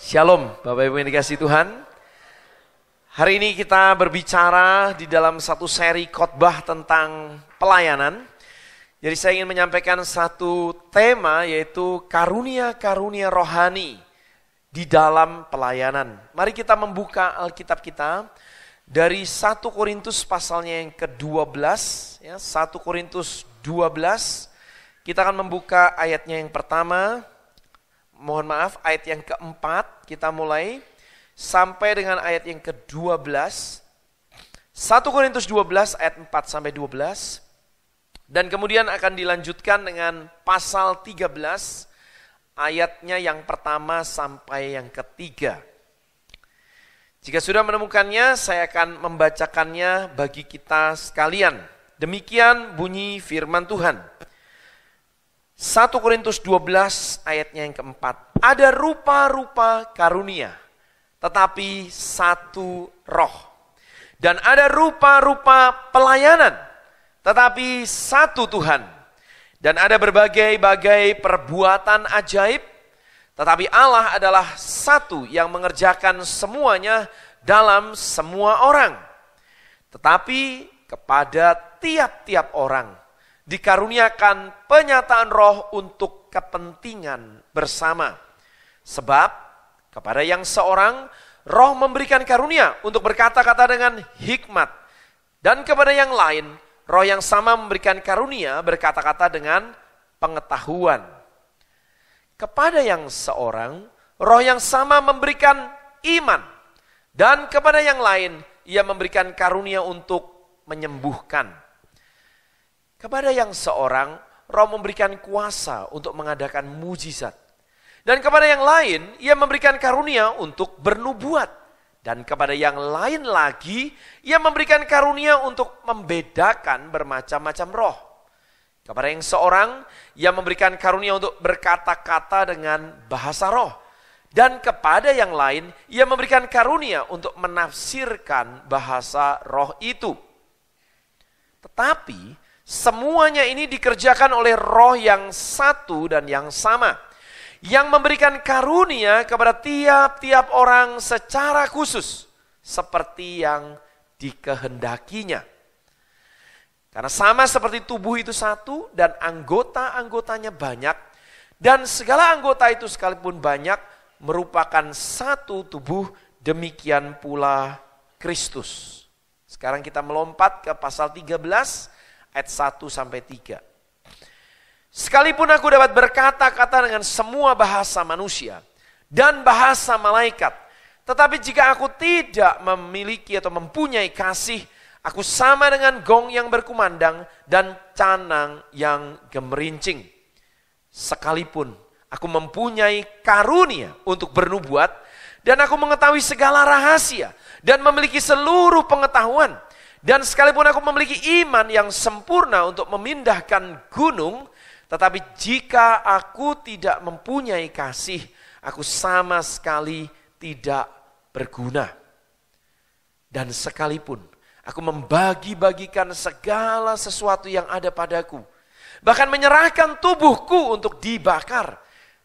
Shalom Bapak Ibu yang dikasih Tuhan. Hari ini kita berbicara di dalam satu seri khotbah tentang pelayanan. Jadi saya ingin menyampaikan satu tema yaitu karunia-karunia rohani di dalam pelayanan. Mari kita membuka Alkitab kita dari 1 Korintus pasalnya yang ke-12 ya, 1 Korintus 12 kita akan membuka ayatnya yang pertama mohon maaf ayat yang keempat kita mulai sampai dengan ayat yang ke-12. 1 Korintus 12 ayat 4 sampai 12 dan kemudian akan dilanjutkan dengan pasal 13 ayatnya yang pertama sampai yang ketiga. Jika sudah menemukannya, saya akan membacakannya bagi kita sekalian. Demikian bunyi firman Tuhan. 1 Korintus 12 ayatnya yang keempat. Ada rupa-rupa karunia, tetapi satu roh. Dan ada rupa-rupa pelayanan, tetapi satu Tuhan. Dan ada berbagai-bagai perbuatan ajaib, tetapi Allah adalah satu yang mengerjakan semuanya dalam semua orang. Tetapi kepada tiap-tiap orang dikaruniakan penyataan roh untuk kepentingan bersama. Sebab kepada yang seorang roh memberikan karunia untuk berkata-kata dengan hikmat. Dan kepada yang lain roh yang sama memberikan karunia berkata-kata dengan pengetahuan. Kepada yang seorang roh yang sama memberikan iman. Dan kepada yang lain ia memberikan karunia untuk menyembuhkan. Kepada yang seorang, roh memberikan kuasa untuk mengadakan mujizat. Dan kepada yang lain, ia memberikan karunia untuk bernubuat. Dan kepada yang lain lagi, ia memberikan karunia untuk membedakan bermacam-macam roh. Kepada yang seorang, ia memberikan karunia untuk berkata-kata dengan bahasa roh. Dan kepada yang lain, ia memberikan karunia untuk menafsirkan bahasa roh itu. Tetapi, Semuanya ini dikerjakan oleh roh yang satu dan yang sama. Yang memberikan karunia kepada tiap-tiap orang secara khusus. Seperti yang dikehendakinya. Karena sama seperti tubuh itu satu dan anggota-anggotanya banyak. Dan segala anggota itu sekalipun banyak merupakan satu tubuh demikian pula Kristus. Sekarang kita melompat ke pasal 13 ayat 1 sampai 3. Sekalipun aku dapat berkata-kata dengan semua bahasa manusia dan bahasa malaikat, tetapi jika aku tidak memiliki atau mempunyai kasih, aku sama dengan gong yang berkumandang dan canang yang gemerincing. Sekalipun aku mempunyai karunia untuk bernubuat dan aku mengetahui segala rahasia dan memiliki seluruh pengetahuan, dan sekalipun aku memiliki iman yang sempurna untuk memindahkan gunung, tetapi jika aku tidak mempunyai kasih, aku sama sekali tidak berguna. Dan sekalipun aku membagi-bagikan segala sesuatu yang ada padaku, bahkan menyerahkan tubuhku untuk dibakar,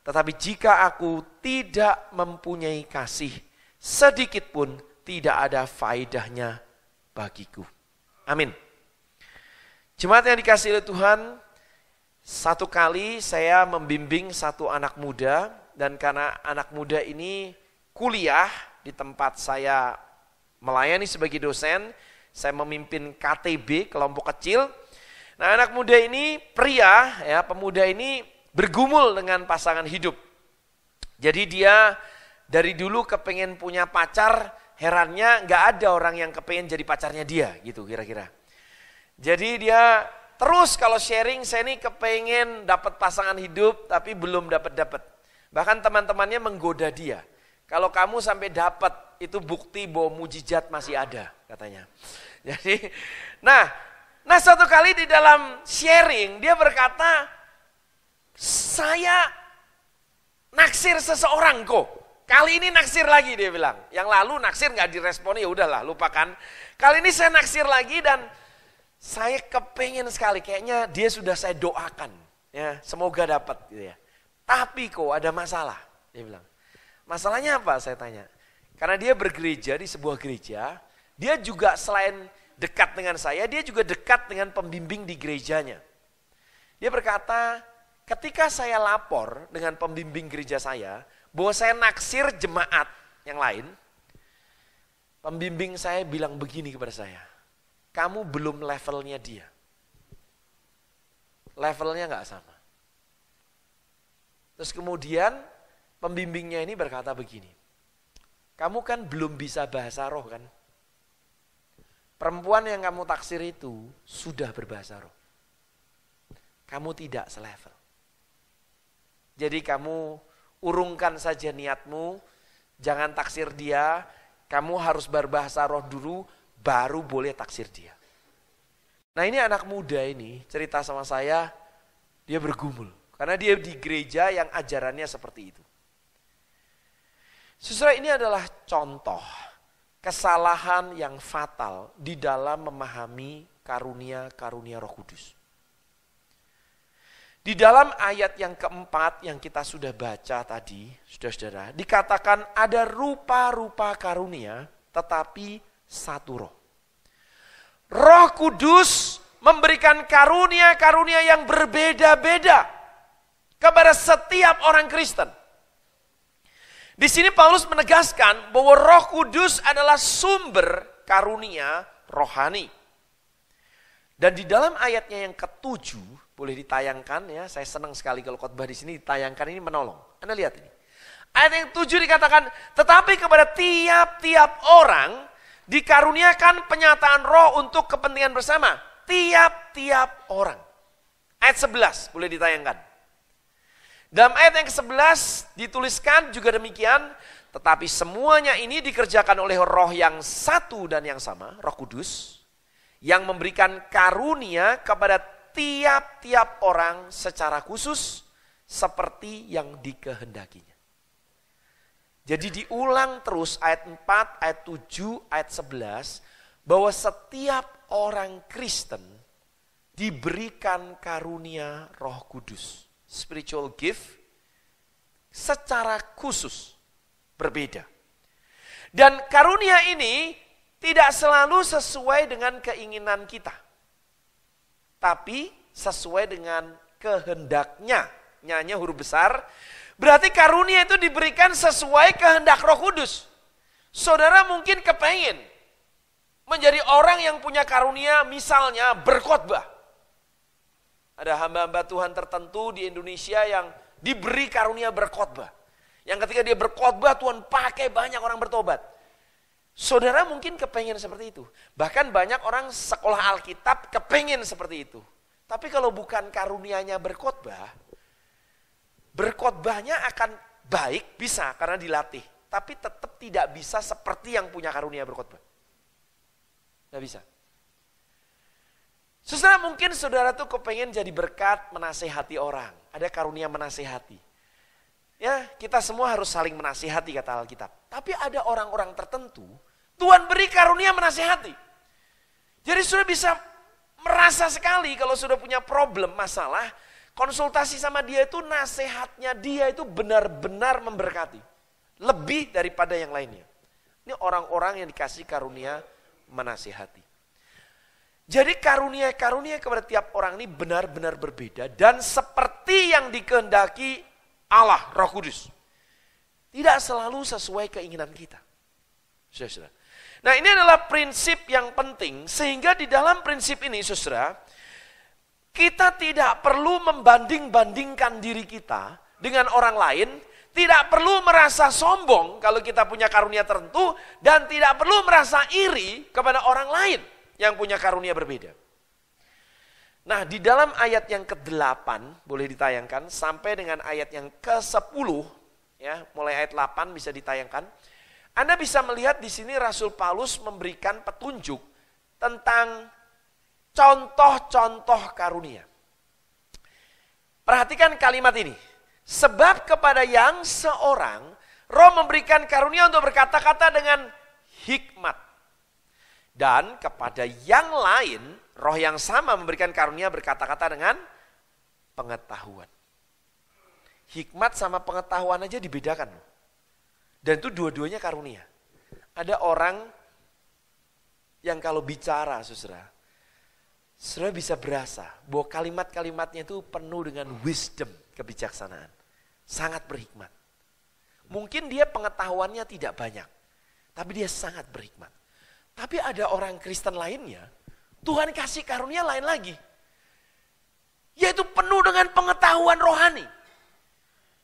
tetapi jika aku tidak mempunyai kasih, sedikit pun tidak ada faidahnya bagiku. Amin. Jemaat yang dikasih oleh Tuhan, satu kali saya membimbing satu anak muda, dan karena anak muda ini kuliah di tempat saya melayani sebagai dosen, saya memimpin KTB, kelompok kecil. Nah anak muda ini pria, ya pemuda ini bergumul dengan pasangan hidup. Jadi dia dari dulu kepengen punya pacar, herannya nggak ada orang yang kepengen jadi pacarnya dia gitu kira-kira. Jadi dia terus kalau sharing saya ini kepengen dapat pasangan hidup tapi belum dapat dapat. Bahkan teman-temannya menggoda dia. Kalau kamu sampai dapat itu bukti bahwa mujizat masih ada katanya. Jadi, nah, nah satu kali di dalam sharing dia berkata, saya naksir seseorang kok. Kali ini naksir lagi dia bilang. Yang lalu naksir nggak diresponi ya udahlah lupakan. Kali ini saya naksir lagi dan saya kepengen sekali kayaknya dia sudah saya doakan ya semoga dapat gitu ya. Tapi kok ada masalah dia bilang. Masalahnya apa saya tanya. Karena dia bergereja di sebuah gereja, dia juga selain dekat dengan saya, dia juga dekat dengan pembimbing di gerejanya. Dia berkata, ketika saya lapor dengan pembimbing gereja saya, bahwa saya naksir jemaat yang lain, pembimbing saya bilang begini kepada saya, kamu belum levelnya dia. Levelnya nggak sama. Terus kemudian pembimbingnya ini berkata begini, kamu kan belum bisa bahasa roh kan? Perempuan yang kamu taksir itu sudah berbahasa roh. Kamu tidak selevel. Jadi kamu urungkan saja niatmu, jangan taksir dia, kamu harus berbahasa roh dulu, baru boleh taksir dia. Nah ini anak muda ini cerita sama saya, dia bergumul. Karena dia di gereja yang ajarannya seperti itu. Sesuai ini adalah contoh kesalahan yang fatal di dalam memahami karunia-karunia roh kudus. Di dalam ayat yang keempat yang kita sudah baca tadi, sudah saudara dikatakan ada rupa-rupa karunia tetapi satu roh. Roh Kudus memberikan karunia-karunia yang berbeda-beda kepada setiap orang Kristen. Di sini Paulus menegaskan bahwa Roh Kudus adalah sumber karunia rohani. Dan di dalam ayatnya yang ketujuh, boleh ditayangkan ya. Saya senang sekali kalau khotbah di sini ditayangkan ini menolong. Anda lihat ini. Ayat yang tujuh dikatakan, tetapi kepada tiap-tiap orang dikaruniakan penyataan roh untuk kepentingan bersama. Tiap-tiap orang. Ayat 11 boleh ditayangkan. Dalam ayat yang ke-11 dituliskan juga demikian, tetapi semuanya ini dikerjakan oleh roh yang satu dan yang sama, roh kudus, yang memberikan karunia kepada tiap-tiap orang secara khusus seperti yang dikehendakinya. Jadi diulang terus ayat 4, ayat 7, ayat 11 bahwa setiap orang Kristen diberikan karunia Roh Kudus, spiritual gift secara khusus berbeda. Dan karunia ini tidak selalu sesuai dengan keinginan kita tapi sesuai dengan kehendaknya. Nyanya huruf besar. Berarti karunia itu diberikan sesuai kehendak roh kudus. Saudara mungkin kepengen menjadi orang yang punya karunia misalnya berkhotbah. Ada hamba-hamba Tuhan tertentu di Indonesia yang diberi karunia berkhotbah. Yang ketika dia berkhotbah Tuhan pakai banyak orang bertobat. Saudara mungkin kepengen seperti itu. Bahkan banyak orang sekolah Alkitab kepengen seperti itu. Tapi kalau bukan karunianya berkhotbah, berkhotbahnya akan baik bisa karena dilatih, tapi tetap tidak bisa seperti yang punya karunia berkhotbah. Tidak bisa. Saudara mungkin saudara tuh kepengen jadi berkat menasehati orang. Ada karunia menasehati. Ya, kita semua harus saling menasihati kata Alkitab. Tapi ada orang-orang tertentu, Tuhan beri karunia menasihati. Jadi sudah bisa merasa sekali kalau sudah punya problem, masalah, konsultasi sama dia itu nasihatnya dia itu benar-benar memberkati. Lebih daripada yang lainnya. Ini orang-orang yang dikasih karunia menasihati. Jadi karunia-karunia kepada tiap orang ini benar-benar berbeda dan seperti yang dikehendaki Allah Roh Kudus. Tidak selalu sesuai keinginan kita. Saudara. Nah, ini adalah prinsip yang penting sehingga di dalam prinsip ini Saudara, kita tidak perlu membanding-bandingkan diri kita dengan orang lain, tidak perlu merasa sombong kalau kita punya karunia tertentu dan tidak perlu merasa iri kepada orang lain yang punya karunia berbeda. Nah, di dalam ayat yang ke-8 boleh ditayangkan sampai dengan ayat yang ke-10 ya, mulai ayat 8 bisa ditayangkan. Anda bisa melihat di sini Rasul Paulus memberikan petunjuk tentang contoh-contoh karunia. Perhatikan kalimat ini. Sebab kepada yang seorang roh memberikan karunia untuk berkata-kata dengan hikmat. Dan kepada yang lain Roh yang sama memberikan karunia berkata-kata dengan pengetahuan. Hikmat sama pengetahuan aja dibedakan. Dan itu dua-duanya karunia. Ada orang yang kalau bicara, susra, susra bisa berasa bahwa kalimat-kalimatnya itu penuh dengan wisdom, kebijaksanaan. Sangat berhikmat. Mungkin dia pengetahuannya tidak banyak, tapi dia sangat berhikmat. Tapi ada orang Kristen lainnya Tuhan kasih karunia lain lagi. Yaitu penuh dengan pengetahuan rohani.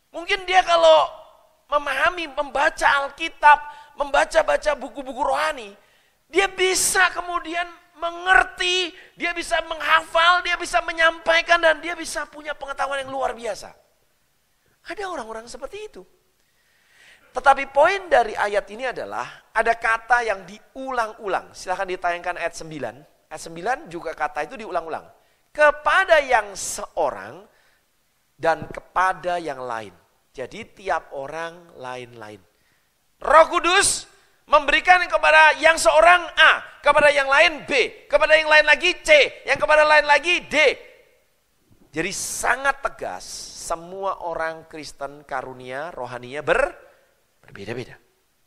Mungkin dia kalau memahami, membaca Alkitab, membaca-baca buku-buku rohani, dia bisa kemudian mengerti, dia bisa menghafal, dia bisa menyampaikan, dan dia bisa punya pengetahuan yang luar biasa. Ada orang-orang seperti itu. Tetapi poin dari ayat ini adalah ada kata yang diulang-ulang. Silahkan ditayangkan ayat 9. Ayat 9 juga kata itu diulang-ulang. Kepada yang seorang dan kepada yang lain. Jadi tiap orang lain-lain. Roh Kudus memberikan kepada yang seorang A, kepada yang lain B, kepada yang lain lagi C, yang kepada lain lagi D. Jadi sangat tegas, semua orang Kristen karunia rohaninya ber, berbeda-beda.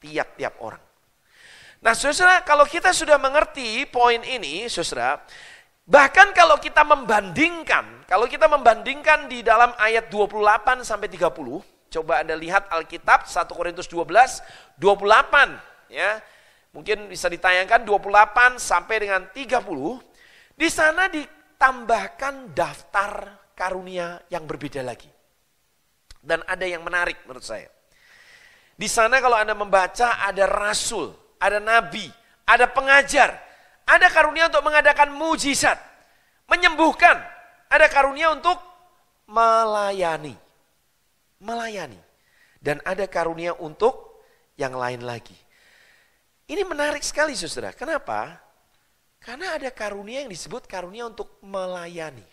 Tiap-tiap orang. Nah saudara, kalau kita sudah mengerti poin ini, saudara, bahkan kalau kita membandingkan, kalau kita membandingkan di dalam ayat 28 sampai 30, coba Anda lihat Alkitab 1 Korintus 12, 28 ya. Mungkin bisa ditayangkan 28 sampai dengan 30. Di sana ditambahkan daftar karunia yang berbeda lagi. Dan ada yang menarik menurut saya. Di sana kalau Anda membaca ada rasul, ada nabi, ada pengajar, ada karunia untuk mengadakan mujizat, menyembuhkan, ada karunia untuk melayani. Melayani. Dan ada karunia untuk yang lain lagi. Ini menarik sekali saudara. Kenapa? Karena ada karunia yang disebut karunia untuk melayani.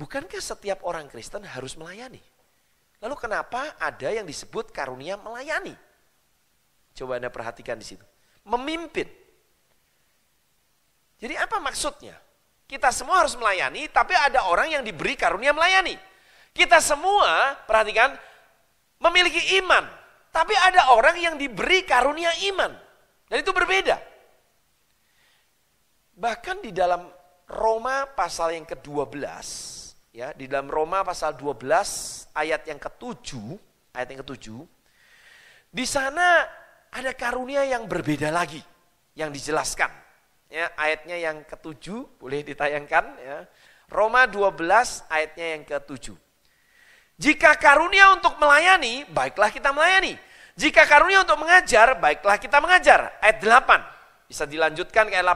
Bukankah setiap orang Kristen harus melayani? Lalu kenapa ada yang disebut karunia melayani? Coba Anda perhatikan di situ. Memimpin. Jadi apa maksudnya? Kita semua harus melayani, tapi ada orang yang diberi karunia melayani. Kita semua, perhatikan, memiliki iman. Tapi ada orang yang diberi karunia iman. Dan itu berbeda. Bahkan di dalam Roma pasal yang ke-12, ya, di dalam Roma pasal 12 ayat yang ke-7, ayat yang ke-7, di sana ada karunia yang berbeda lagi yang dijelaskan. Ya, ayatnya yang ketujuh boleh ditayangkan ya. Roma 12 ayatnya yang ketujuh. Jika karunia untuk melayani, baiklah kita melayani. Jika karunia untuk mengajar, baiklah kita mengajar. Ayat 8. Bisa dilanjutkan ke ayat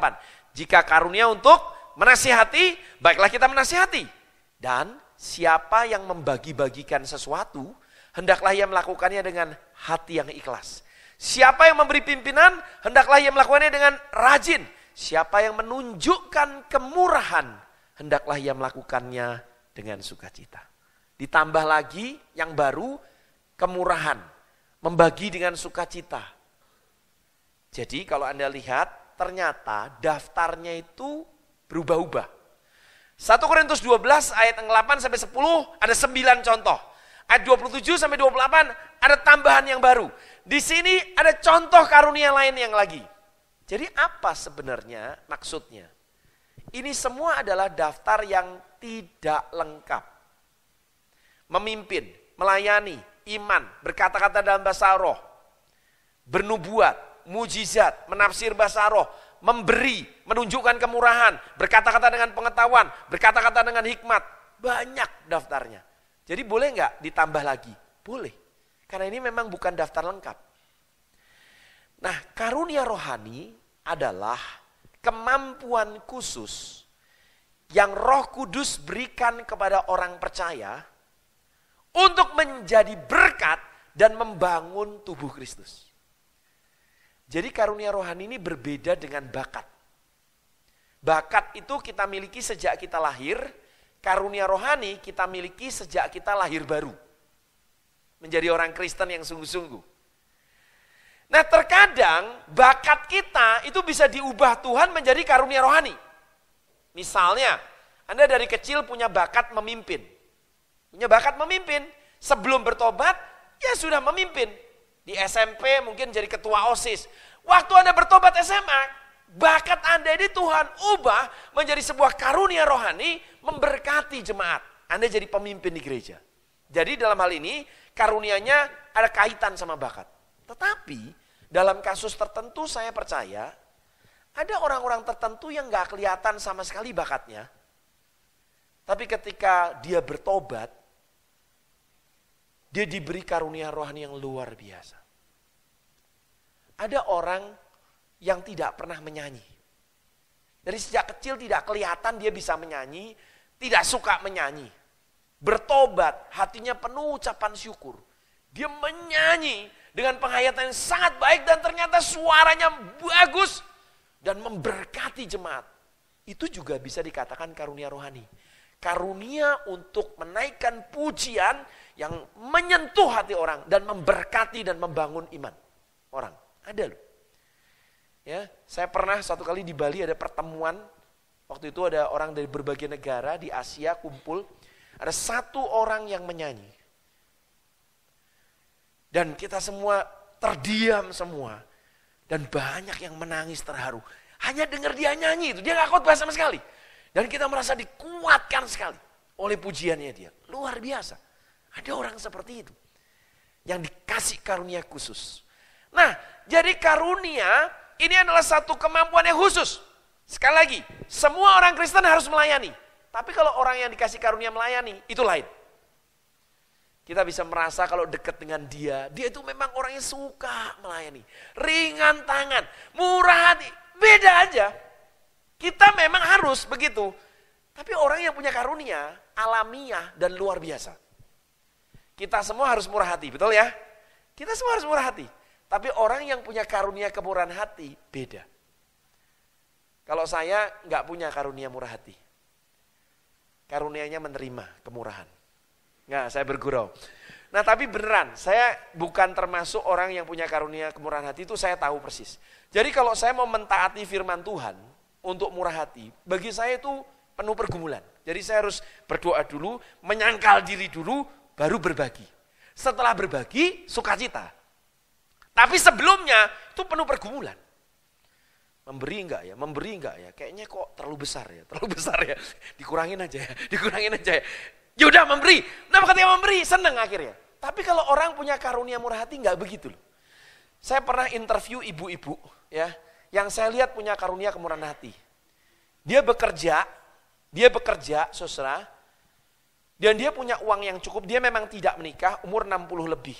8. Jika karunia untuk menasihati, baiklah kita menasihati. Dan siapa yang membagi-bagikan sesuatu, hendaklah ia melakukannya dengan hati yang ikhlas. Siapa yang memberi pimpinan, hendaklah ia melakukannya dengan rajin. Siapa yang menunjukkan kemurahan, hendaklah ia melakukannya dengan sukacita. Ditambah lagi yang baru, kemurahan. Membagi dengan sukacita. Jadi kalau Anda lihat, ternyata daftarnya itu berubah-ubah. 1 Korintus 12 ayat 8 sampai 10 ada 9 contoh. Ayat 27 sampai 28 ada tambahan yang baru. Di sini ada contoh karunia lain yang lagi. Jadi apa sebenarnya maksudnya? Ini semua adalah daftar yang tidak lengkap. Memimpin, melayani, iman, berkata-kata dalam bahasa roh, bernubuat, mujizat, menafsir bahasa roh, memberi, menunjukkan kemurahan, berkata-kata dengan pengetahuan, berkata-kata dengan hikmat. Banyak daftarnya. Jadi boleh nggak ditambah lagi? Boleh. Karena ini memang bukan daftar lengkap. Nah, karunia rohani adalah kemampuan khusus yang Roh Kudus berikan kepada orang percaya untuk menjadi berkat dan membangun tubuh Kristus. Jadi karunia rohani ini berbeda dengan bakat. Bakat itu kita miliki sejak kita lahir, karunia rohani kita miliki sejak kita lahir baru. Menjadi orang Kristen yang sungguh-sungguh. Nah terkadang bakat kita itu bisa diubah Tuhan menjadi karunia rohani. Misalnya, Anda dari kecil punya bakat memimpin. Punya bakat memimpin. Sebelum bertobat, ya sudah memimpin. Di SMP mungkin jadi ketua OSIS. Waktu Anda bertobat SMA, Bakat Anda ini Tuhan ubah menjadi sebuah karunia rohani memberkati jemaat. Anda jadi pemimpin di gereja. Jadi dalam hal ini karunianya ada kaitan sama bakat. Tetapi dalam kasus tertentu saya percaya ada orang-orang tertentu yang gak kelihatan sama sekali bakatnya. Tapi ketika dia bertobat, dia diberi karunia rohani yang luar biasa. Ada orang yang tidak pernah menyanyi. Dari sejak kecil tidak kelihatan dia bisa menyanyi, tidak suka menyanyi. Bertobat, hatinya penuh ucapan syukur. Dia menyanyi dengan penghayatan yang sangat baik dan ternyata suaranya bagus dan memberkati jemaat. Itu juga bisa dikatakan karunia rohani. Karunia untuk menaikkan pujian yang menyentuh hati orang dan memberkati dan membangun iman orang. Ada loh. Ya, saya pernah satu kali di Bali ada pertemuan. Waktu itu ada orang dari berbagai negara di Asia kumpul. Ada satu orang yang menyanyi. Dan kita semua terdiam semua. Dan banyak yang menangis terharu. Hanya dengar dia nyanyi itu. Dia gak khotbah sama sekali. Dan kita merasa dikuatkan sekali oleh pujiannya dia. Luar biasa. Ada orang seperti itu. Yang dikasih karunia khusus. Nah, jadi karunia ini adalah satu kemampuan yang khusus. Sekali lagi, semua orang Kristen harus melayani. Tapi kalau orang yang dikasih karunia melayani, itu lain. Kita bisa merasa kalau dekat dengan dia, dia itu memang orang yang suka melayani. Ringan tangan, murah hati, beda aja. Kita memang harus begitu. Tapi orang yang punya karunia, alamiah dan luar biasa. Kita semua harus murah hati, betul ya? Kita semua harus murah hati. Tapi orang yang punya karunia kemurahan hati beda. Kalau saya nggak punya karunia murah hati. Karunianya menerima kemurahan. Nah, saya bergurau. Nah tapi beneran, saya bukan termasuk orang yang punya karunia kemurahan hati itu saya tahu persis. Jadi kalau saya mau mentaati firman Tuhan untuk murah hati, bagi saya itu penuh pergumulan. Jadi saya harus berdoa dulu, menyangkal diri dulu, baru berbagi. Setelah berbagi, sukacita. Tapi sebelumnya itu penuh pergumulan. Memberi enggak ya? Memberi enggak ya? Kayaknya kok terlalu besar ya? Terlalu besar ya? Dikurangin aja ya? Dikurangin aja ya? Yaudah memberi. kenapa ketika memberi seneng akhirnya. Tapi kalau orang punya karunia murah hati enggak begitu loh. Saya pernah interview ibu-ibu ya, yang saya lihat punya karunia kemurahan hati. Dia bekerja, dia bekerja, saudara, dan dia punya uang yang cukup, dia memang tidak menikah, umur 60 lebih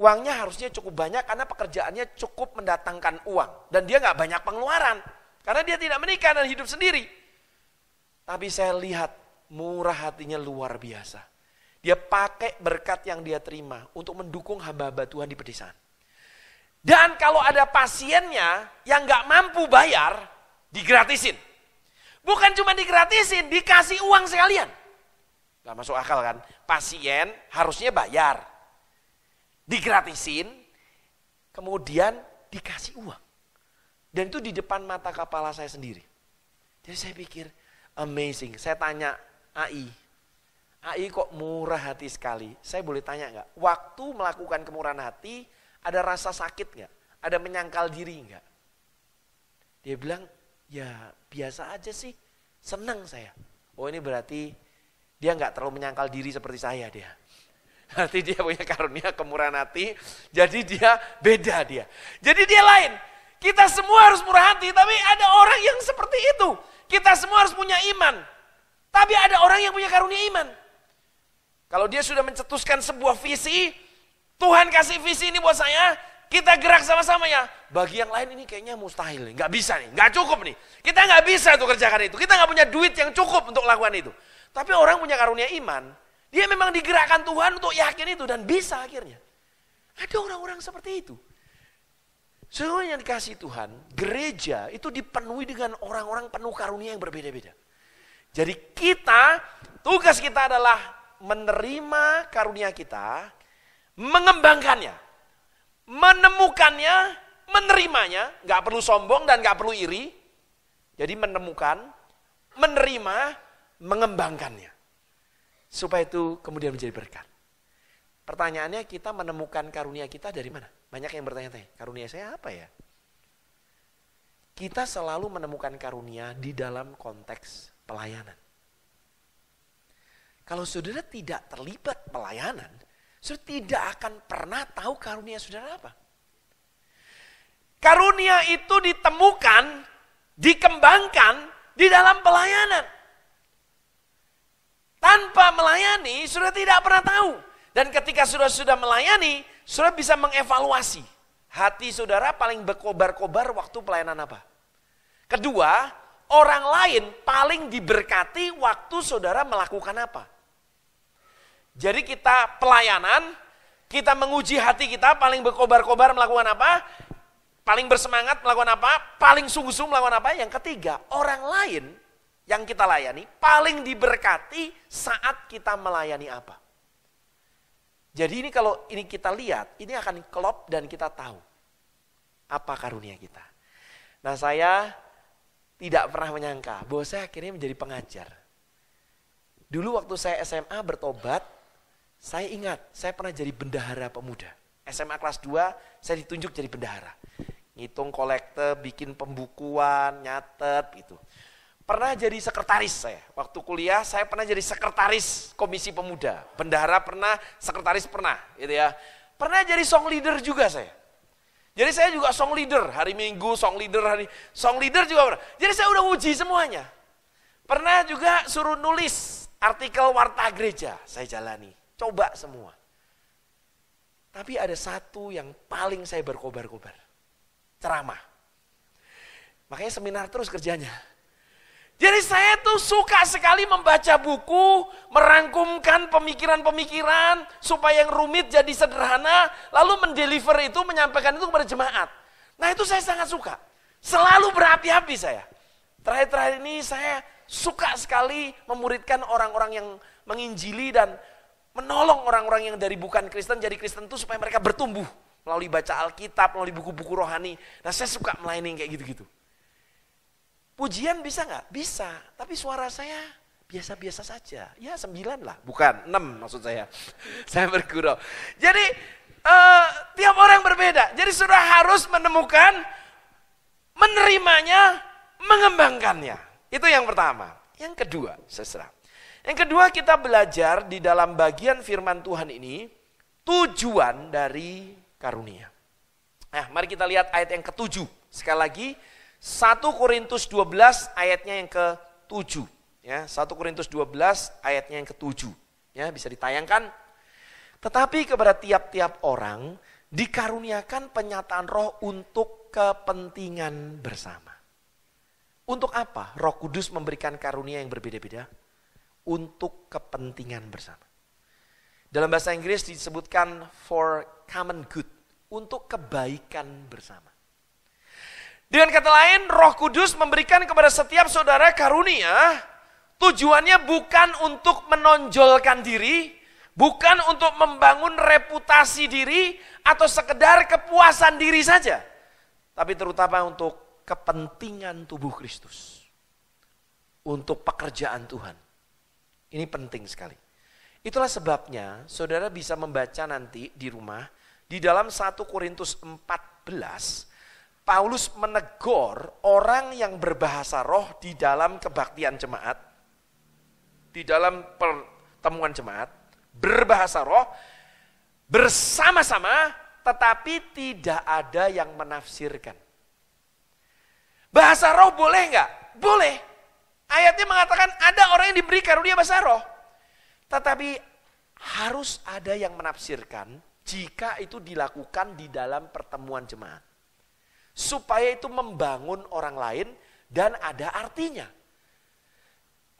uangnya harusnya cukup banyak karena pekerjaannya cukup mendatangkan uang. Dan dia nggak banyak pengeluaran. Karena dia tidak menikah dan hidup sendiri. Tapi saya lihat murah hatinya luar biasa. Dia pakai berkat yang dia terima untuk mendukung hamba-hamba Tuhan di pedesaan. Dan kalau ada pasiennya yang nggak mampu bayar, digratisin. Bukan cuma digratisin, dikasih uang sekalian. Gak masuk akal kan? Pasien harusnya bayar digratisin, kemudian dikasih uang. Dan itu di depan mata kepala saya sendiri. Jadi saya pikir, amazing. Saya tanya AI, AI kok murah hati sekali. Saya boleh tanya enggak? Waktu melakukan kemurahan hati, ada rasa sakit enggak? Ada menyangkal diri enggak? Dia bilang, ya biasa aja sih, senang saya. Oh ini berarti dia enggak terlalu menyangkal diri seperti saya dia. Nanti dia punya karunia kemurahan hati. Jadi dia beda dia. Jadi dia lain. Kita semua harus murah hati, tapi ada orang yang seperti itu. Kita semua harus punya iman. Tapi ada orang yang punya karunia iman. Kalau dia sudah mencetuskan sebuah visi, Tuhan kasih visi ini buat saya, kita gerak sama-sama ya. Bagi yang lain ini kayaknya mustahil nggak bisa nih, nggak cukup nih. Kita nggak bisa tuh kerjakan itu, kita nggak punya duit yang cukup untuk lakukan itu. Tapi orang punya karunia iman, dia memang digerakkan Tuhan untuk yakin itu dan bisa akhirnya. Ada orang-orang seperti itu. Semua yang dikasih Tuhan, gereja itu dipenuhi dengan orang-orang penuh karunia yang berbeda-beda. Jadi kita, tugas kita adalah menerima karunia kita, mengembangkannya, menemukannya, menerimanya, Gak perlu sombong dan gak perlu iri. Jadi menemukan, menerima, mengembangkannya. Supaya itu kemudian menjadi berkat. Pertanyaannya kita menemukan karunia kita dari mana? Banyak yang bertanya-tanya, karunia saya apa ya? Kita selalu menemukan karunia di dalam konteks pelayanan. Kalau saudara tidak terlibat pelayanan, saudara tidak akan pernah tahu karunia saudara apa. Karunia itu ditemukan, dikembangkan di dalam pelayanan tanpa melayani, sudah tidak pernah tahu. Dan ketika sudah sudah melayani, sudah bisa mengevaluasi. Hati saudara paling berkobar-kobar waktu pelayanan apa? Kedua, orang lain paling diberkati waktu saudara melakukan apa. Jadi kita pelayanan, kita menguji hati kita paling berkobar-kobar melakukan apa, paling bersemangat melakukan apa, paling sungguh-sungguh melakukan apa. Yang ketiga, orang lain yang kita layani paling diberkati saat kita melayani apa. Jadi ini kalau ini kita lihat, ini akan kelop dan kita tahu apa karunia kita. Nah saya tidak pernah menyangka bahwa saya akhirnya menjadi pengajar. Dulu waktu saya SMA bertobat, saya ingat saya pernah jadi bendahara pemuda. SMA kelas 2 saya ditunjuk jadi bendahara. Ngitung kolekte, bikin pembukuan, nyatet gitu. Pernah jadi sekretaris saya. Waktu kuliah saya pernah jadi sekretaris Komisi Pemuda. Bendahara pernah, sekretaris pernah, gitu ya. Pernah jadi song leader juga saya. Jadi saya juga song leader hari Minggu, song leader hari song leader juga pernah. Jadi saya udah uji semuanya. Pernah juga suruh nulis artikel warta gereja, saya jalani. Coba semua. Tapi ada satu yang paling saya berkobar-kobar. Ceramah. Makanya seminar terus kerjanya. Jadi saya tuh suka sekali membaca buku, merangkumkan pemikiran-pemikiran supaya yang rumit jadi sederhana, lalu mendeliver itu, menyampaikan itu kepada jemaat. Nah itu saya sangat suka. Selalu berapi-api saya. Terakhir-terakhir ini saya suka sekali memuridkan orang-orang yang menginjili dan menolong orang-orang yang dari bukan Kristen jadi Kristen itu supaya mereka bertumbuh melalui baca Alkitab, melalui buku-buku rohani. Nah saya suka melayani kayak gitu-gitu. Pujian bisa nggak? Bisa. Tapi suara saya biasa-biasa saja. Ya sembilan lah, bukan enam maksud saya. saya bergurau. Jadi uh, tiap orang berbeda. Jadi sudah harus menemukan, menerimanya, mengembangkannya. Itu yang pertama. Yang kedua, sesra. Yang kedua kita belajar di dalam bagian firman Tuhan ini, tujuan dari karunia. Nah mari kita lihat ayat yang ketujuh. Sekali lagi, 1 Korintus 12 ayatnya yang ke-7. Ya, 1 Korintus 12 ayatnya yang ke-7. Ya, bisa ditayangkan. Tetapi kepada tiap-tiap orang dikaruniakan penyataan roh untuk kepentingan bersama. Untuk apa? Roh Kudus memberikan karunia yang berbeda-beda untuk kepentingan bersama. Dalam bahasa Inggris disebutkan for common good, untuk kebaikan bersama. Dengan kata lain, Roh Kudus memberikan kepada setiap saudara karunia, tujuannya bukan untuk menonjolkan diri, bukan untuk membangun reputasi diri atau sekedar kepuasan diri saja, tapi terutama untuk kepentingan tubuh Kristus. Untuk pekerjaan Tuhan. Ini penting sekali. Itulah sebabnya saudara bisa membaca nanti di rumah di dalam 1 Korintus 14 Paulus menegur orang yang berbahasa roh di dalam kebaktian jemaat, di dalam pertemuan jemaat, berbahasa roh bersama-sama tetapi tidak ada yang menafsirkan. Bahasa roh boleh enggak? Boleh. Ayatnya mengatakan ada orang yang diberi karunia bahasa roh. Tetapi harus ada yang menafsirkan jika itu dilakukan di dalam pertemuan jemaat supaya itu membangun orang lain dan ada artinya.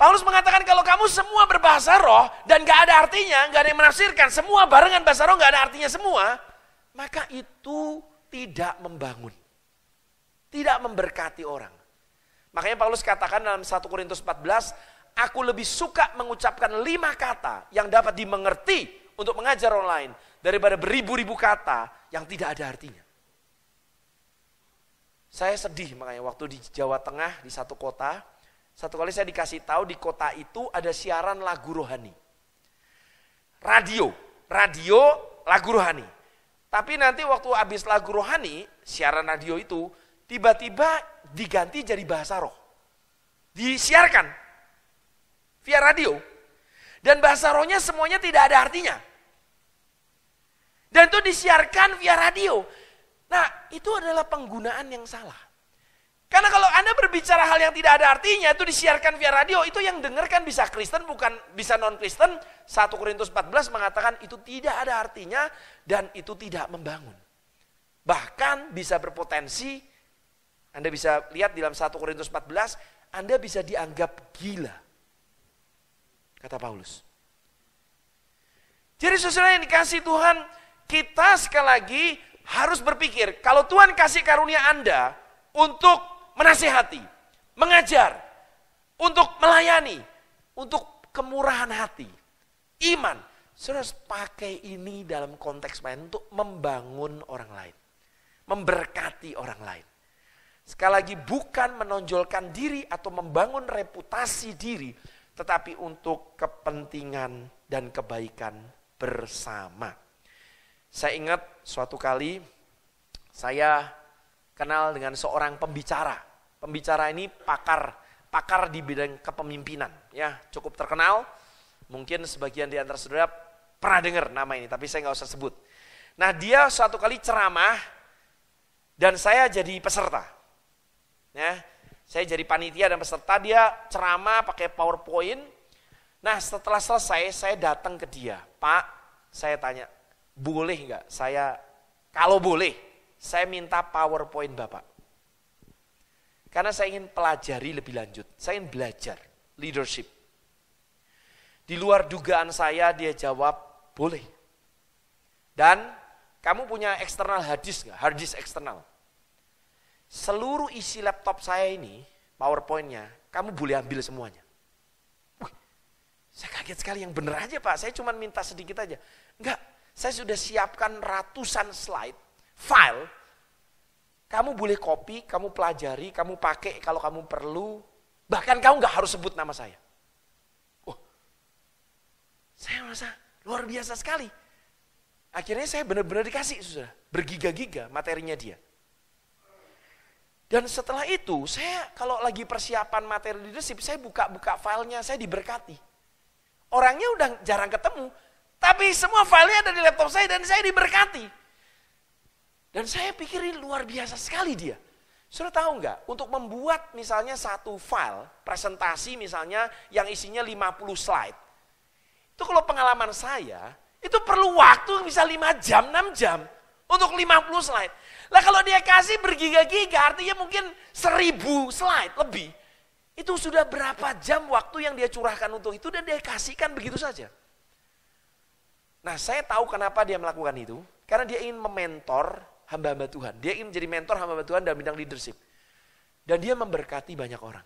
Paulus mengatakan kalau kamu semua berbahasa roh dan gak ada artinya, gak ada yang menafsirkan, semua barengan bahasa roh gak ada artinya semua, maka itu tidak membangun. Tidak memberkati orang. Makanya Paulus katakan dalam 1 Korintus 14, aku lebih suka mengucapkan lima kata yang dapat dimengerti untuk mengajar orang lain daripada beribu-ribu kata yang tidak ada artinya. Saya sedih makanya waktu di Jawa Tengah di satu kota, satu kali saya dikasih tahu di kota itu ada siaran lagu rohani. Radio, radio lagu rohani. Tapi nanti waktu habis lagu rohani, siaran radio itu tiba-tiba diganti jadi bahasa roh. Disiarkan via radio. Dan bahasa rohnya semuanya tidak ada artinya. Dan itu disiarkan via radio. Nah, itu adalah penggunaan yang salah. Karena kalau Anda berbicara hal yang tidak ada artinya, itu disiarkan via radio, itu yang dengarkan bisa Kristen, bukan bisa non-Kristen. 1 Korintus 14 mengatakan itu tidak ada artinya dan itu tidak membangun. Bahkan bisa berpotensi, Anda bisa lihat dalam 1 Korintus 14, Anda bisa dianggap gila. Kata Paulus. Jadi sesuai yang dikasih Tuhan, kita sekali lagi harus berpikir, kalau Tuhan kasih karunia Anda untuk menasihati, mengajar, untuk melayani, untuk kemurahan hati, iman, saudara harus pakai ini dalam konteks lain untuk membangun orang lain, memberkati orang lain. Sekali lagi bukan menonjolkan diri atau membangun reputasi diri, tetapi untuk kepentingan dan kebaikan bersama. Saya ingat suatu kali saya kenal dengan seorang pembicara. Pembicara ini pakar, pakar di bidang kepemimpinan, ya cukup terkenal. Mungkin sebagian di antara saudara pernah dengar nama ini, tapi saya nggak usah sebut. Nah dia suatu kali ceramah dan saya jadi peserta. Ya, saya jadi panitia dan peserta dia ceramah pakai PowerPoint. Nah setelah selesai saya datang ke dia, Pak, saya tanya, boleh nggak saya, kalau boleh, saya minta PowerPoint Bapak. Karena saya ingin pelajari lebih lanjut. Saya ingin belajar leadership. Di luar dugaan saya dia jawab, boleh. Dan kamu punya eksternal hadis nggak? Hadis eksternal. Seluruh isi laptop saya ini, powerpointnya, kamu boleh ambil semuanya. Wih, saya kaget sekali yang bener aja pak, saya cuma minta sedikit aja. Enggak, saya sudah siapkan ratusan slide, file. Kamu boleh copy, kamu pelajari, kamu pakai kalau kamu perlu. Bahkan kamu nggak harus sebut nama saya. Oh, saya merasa luar biasa sekali. Akhirnya saya benar-benar dikasih, sudah bergiga-giga materinya dia. Dan setelah itu, saya kalau lagi persiapan materi leadership, saya buka-buka filenya, saya diberkati. Orangnya udah jarang ketemu, tapi semua filenya ada di laptop saya dan saya diberkati. Dan saya pikirin luar biasa sekali dia. Sudah tahu nggak, untuk membuat misalnya satu file, presentasi misalnya yang isinya 50 slide. Itu kalau pengalaman saya, itu perlu waktu bisa 5 jam, 6 jam untuk 50 slide. Lah kalau dia kasih bergiga-giga artinya mungkin 1000 slide lebih. Itu sudah berapa jam waktu yang dia curahkan untuk itu dan dia kasihkan begitu saja. Nah saya tahu kenapa dia melakukan itu. Karena dia ingin mementor hamba-hamba Tuhan. Dia ingin menjadi mentor hamba-hamba Tuhan dalam bidang leadership. Dan dia memberkati banyak orang.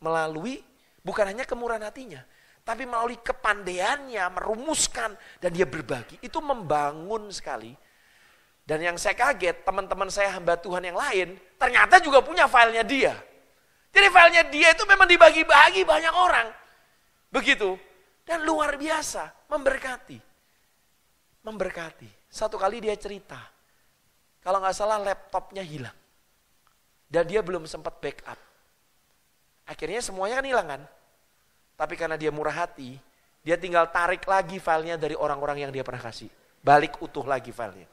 Melalui bukan hanya kemurahan hatinya. Tapi melalui kepandaiannya, merumuskan. Dan dia berbagi. Itu membangun sekali. Dan yang saya kaget, teman-teman saya hamba Tuhan yang lain, ternyata juga punya filenya dia. Jadi filenya dia itu memang dibagi-bagi banyak orang. Begitu. Dan luar biasa, memberkati memberkati. Satu kali dia cerita, kalau nggak salah laptopnya hilang. Dan dia belum sempat backup. Akhirnya semuanya kan hilang kan? Tapi karena dia murah hati, dia tinggal tarik lagi filenya dari orang-orang yang dia pernah kasih. Balik utuh lagi filenya.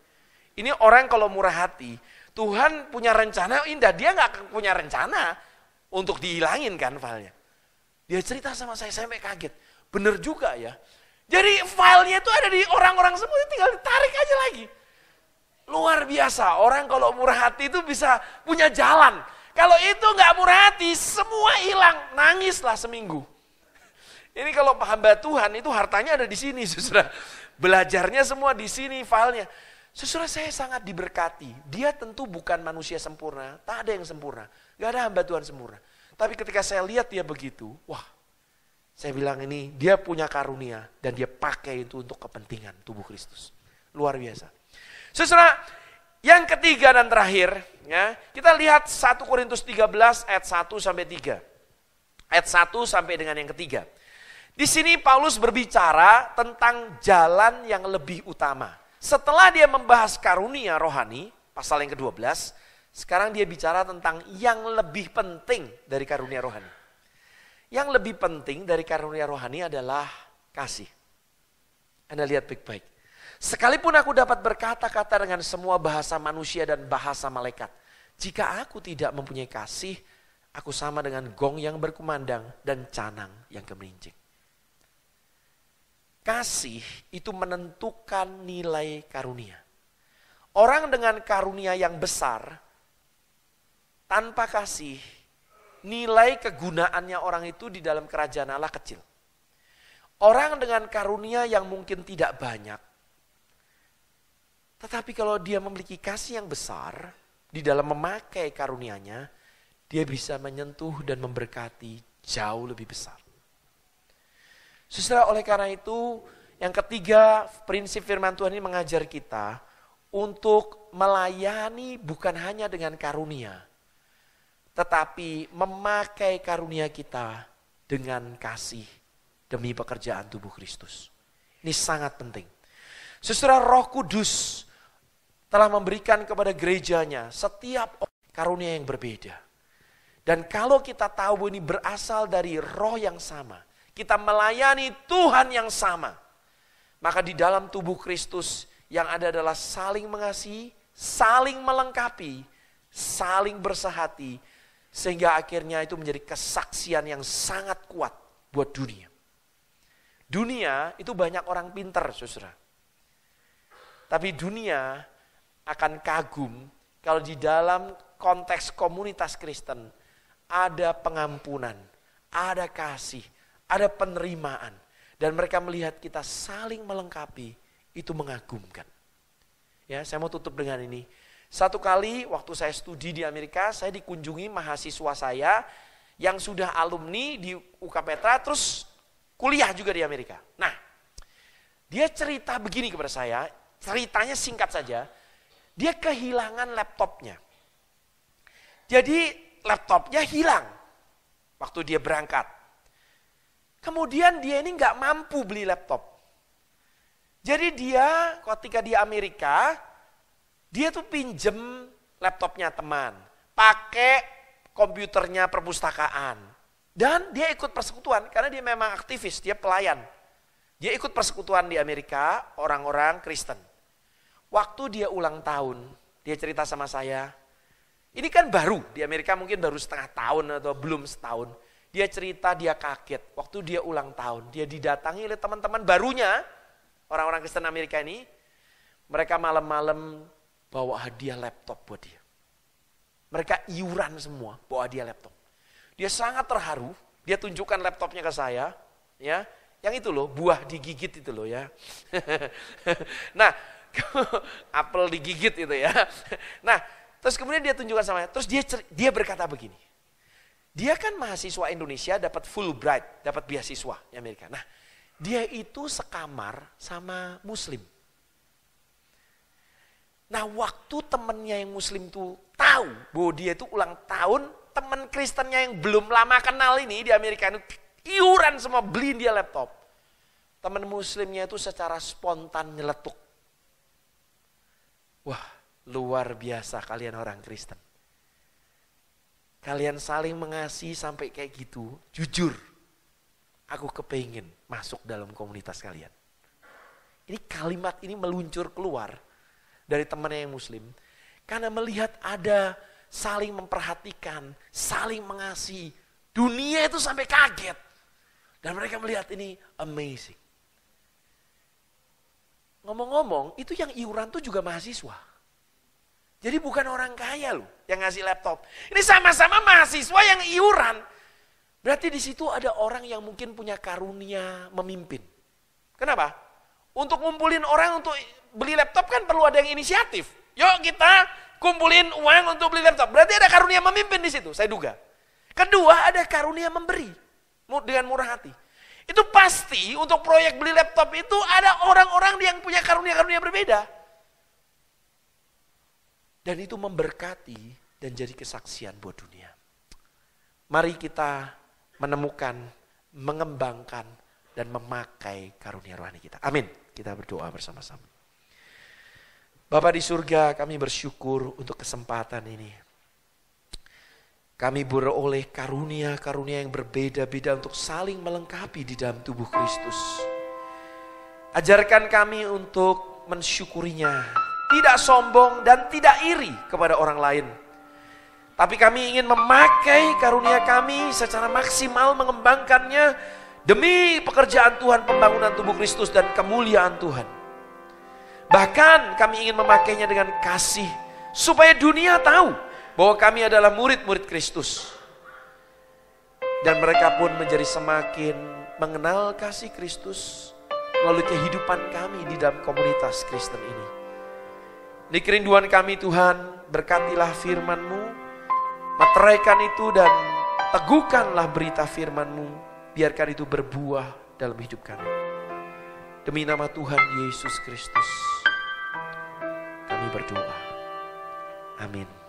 Ini orang kalau murah hati, Tuhan punya rencana oh indah. Dia nggak punya rencana untuk dihilangin kan filenya. Dia cerita sama saya, saya sampai kaget. Bener juga ya. Jadi filenya itu ada di orang-orang semua, tinggal ditarik aja lagi. Luar biasa, orang kalau murah hati itu bisa punya jalan. Kalau itu nggak murah hati, semua hilang. Nangislah seminggu. Ini kalau hamba Tuhan itu hartanya ada di sini, saudara. Belajarnya semua di sini filenya. Saudara saya sangat diberkati. Dia tentu bukan manusia sempurna, tak ada yang sempurna. Gak ada hamba Tuhan sempurna. Tapi ketika saya lihat dia begitu, wah saya bilang ini dia punya karunia dan dia pakai itu untuk kepentingan tubuh Kristus. Luar biasa. Saudara, yang ketiga dan terakhir, ya, kita lihat 1 Korintus 13 ayat 1 sampai 3. Ayat 1 sampai dengan yang ketiga. Di sini Paulus berbicara tentang jalan yang lebih utama. Setelah dia membahas karunia rohani, pasal yang ke-12, sekarang dia bicara tentang yang lebih penting dari karunia rohani. Yang lebih penting dari karunia rohani adalah kasih. Anda lihat baik-baik. Sekalipun aku dapat berkata-kata dengan semua bahasa manusia dan bahasa malaikat. Jika aku tidak mempunyai kasih, aku sama dengan gong yang berkumandang dan canang yang kemerincing. Kasih itu menentukan nilai karunia. Orang dengan karunia yang besar, tanpa kasih, nilai kegunaannya orang itu di dalam kerajaan Allah kecil. Orang dengan karunia yang mungkin tidak banyak, tetapi kalau dia memiliki kasih yang besar di dalam memakai karunianya, dia bisa menyentuh dan memberkati jauh lebih besar. Suster, oleh karena itu, yang ketiga, prinsip firman Tuhan ini mengajar kita untuk melayani bukan hanya dengan karunia, tetapi memakai karunia kita dengan kasih demi pekerjaan tubuh Kristus. Ini sangat penting. Sesudah Roh Kudus telah memberikan kepada gerejanya setiap karunia yang berbeda. Dan kalau kita tahu ini berasal dari roh yang sama, kita melayani Tuhan yang sama, maka di dalam tubuh Kristus yang ada adalah saling mengasihi, saling melengkapi, saling bersehati, sehingga akhirnya itu menjadi kesaksian yang sangat kuat buat dunia. Dunia itu banyak orang pinter, saudara. Tapi dunia akan kagum kalau di dalam konteks komunitas Kristen ada pengampunan, ada kasih, ada penerimaan. Dan mereka melihat kita saling melengkapi, itu mengagumkan. Ya, saya mau tutup dengan ini. Satu kali waktu saya studi di Amerika, saya dikunjungi mahasiswa saya yang sudah alumni di UK Petra, terus kuliah juga di Amerika. Nah, dia cerita begini kepada saya, ceritanya singkat saja, dia kehilangan laptopnya. Jadi laptopnya hilang waktu dia berangkat. Kemudian dia ini nggak mampu beli laptop. Jadi dia ketika di Amerika, dia tuh pinjem laptopnya teman, pakai komputernya perpustakaan. Dan dia ikut persekutuan karena dia memang aktivis, dia pelayan. Dia ikut persekutuan di Amerika, orang-orang Kristen. Waktu dia ulang tahun, dia cerita sama saya, ini kan baru, di Amerika mungkin baru setengah tahun atau belum setahun. Dia cerita dia kaget, waktu dia ulang tahun, dia didatangi oleh teman-teman barunya, orang-orang Kristen Amerika ini. Mereka malam-malam bawa hadiah laptop buat dia. Mereka iuran semua bawa hadiah laptop. Dia sangat terharu, dia tunjukkan laptopnya ke saya, ya. Yang itu loh, buah digigit itu loh ya. nah, apel digigit itu ya. Nah, terus kemudian dia tunjukkan sama saya. Terus dia dia berkata begini. Dia kan mahasiswa Indonesia dapat Fulbright, dapat beasiswa di Amerika. Nah, dia itu sekamar sama muslim. Nah waktu temennya yang muslim tuh tahu bahwa dia itu ulang tahun, temen Kristennya yang belum lama kenal ini di Amerika itu iuran semua beliin dia laptop. Temen muslimnya itu secara spontan nyeletuk. Wah luar biasa kalian orang Kristen. Kalian saling mengasihi sampai kayak gitu, jujur. Aku kepingin masuk dalam komunitas kalian. Ini kalimat ini meluncur keluar dari temannya yang muslim. Karena melihat ada saling memperhatikan, saling mengasihi. Dunia itu sampai kaget. Dan mereka melihat ini amazing. Ngomong-ngomong, itu yang iuran tuh juga mahasiswa. Jadi bukan orang kaya loh yang ngasih laptop. Ini sama-sama mahasiswa yang iuran. Berarti di situ ada orang yang mungkin punya karunia memimpin. Kenapa? Untuk ngumpulin orang untuk beli laptop kan perlu ada yang inisiatif. Yuk kita kumpulin uang untuk beli laptop. Berarti ada karunia memimpin di situ, saya duga. Kedua, ada karunia memberi dengan murah hati. Itu pasti untuk proyek beli laptop itu ada orang-orang yang punya karunia-karunia berbeda. Dan itu memberkati dan jadi kesaksian buat dunia. Mari kita menemukan, mengembangkan, dan memakai karunia rohani kita. Amin. Kita berdoa bersama-sama. Bapak di surga, kami bersyukur untuk kesempatan ini. Kami beroleh karunia-karunia yang berbeda-beda untuk saling melengkapi di dalam tubuh Kristus. Ajarkan kami untuk mensyukurinya, tidak sombong dan tidak iri kepada orang lain. Tapi kami ingin memakai karunia kami secara maksimal mengembangkannya demi pekerjaan Tuhan, pembangunan tubuh Kristus dan kemuliaan Tuhan. Bahkan kami ingin memakainya dengan kasih supaya dunia tahu bahwa kami adalah murid-murid Kristus. Dan mereka pun menjadi semakin mengenal kasih Kristus melalui kehidupan kami di dalam komunitas Kristen ini. Di kerinduan kami Tuhan, berkatilah firman-Mu, meteraikan itu dan teguhkanlah berita firman-Mu, biarkan itu berbuah dalam hidup kami. Demi nama Tuhan Yesus Kristus, kami berdoa. Amin.